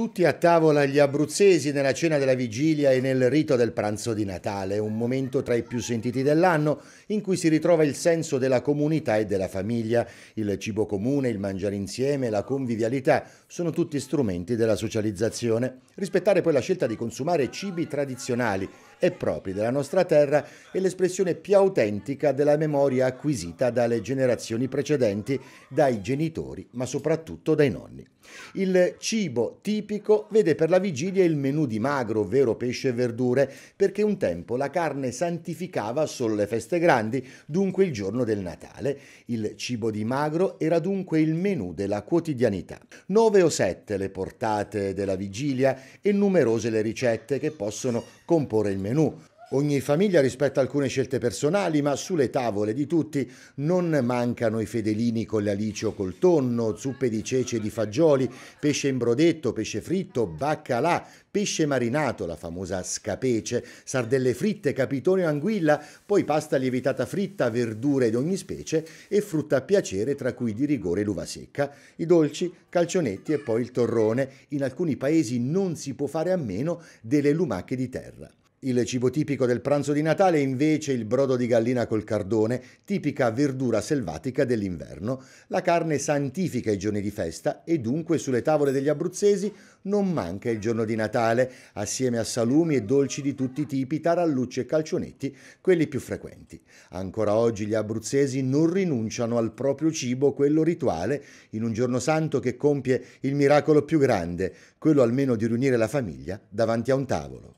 tutti a tavola gli abruzzesi nella cena della vigilia e nel rito del pranzo di Natale, un momento tra i più sentiti dell'anno in cui si ritrova il senso della comunità e della famiglia. Il cibo comune, il mangiare insieme, la convivialità sono tutti strumenti della socializzazione. Rispettare poi la scelta di consumare cibi tradizionali e propri della nostra terra è l'espressione più autentica della memoria acquisita dalle generazioni precedenti, dai genitori ma soprattutto dai nonni. Il cibo tipo tipico vede per la vigilia il menù di magro, ovvero pesce e verdure, perché un tempo la carne santificava solo le feste grandi, dunque il giorno del Natale. Il cibo di magro era dunque il menù della quotidianità. Nove o sette le portate della vigilia e numerose le ricette che possono comporre il menù. Ogni famiglia rispetta alcune scelte personali, ma sulle tavole di tutti non mancano i fedelini con le alici o col tonno, zuppe di cece e di fagioli, pesce in brodetto, pesce fritto, baccalà, pesce marinato, la famosa scapece, sardelle fritte, capitone o anguilla, poi pasta lievitata fritta, verdure di ogni specie e frutta a piacere, tra cui di rigore l'uva secca, i dolci, calcionetti e poi il torrone. In alcuni paesi non si può fare a meno delle lumache di terra. Il cibo tipico del pranzo di Natale è invece il brodo di gallina col cardone, tipica verdura selvatica dell'inverno. La carne santifica i giorni di festa e dunque sulle tavole degli abruzzesi non manca il giorno di Natale, assieme a salumi e dolci di tutti i tipi, tarallucci e calcionetti, quelli più frequenti. Ancora oggi gli abruzzesi non rinunciano al proprio cibo, quello rituale, in un giorno santo che compie il miracolo più grande, quello almeno di riunire la famiglia davanti a un tavolo.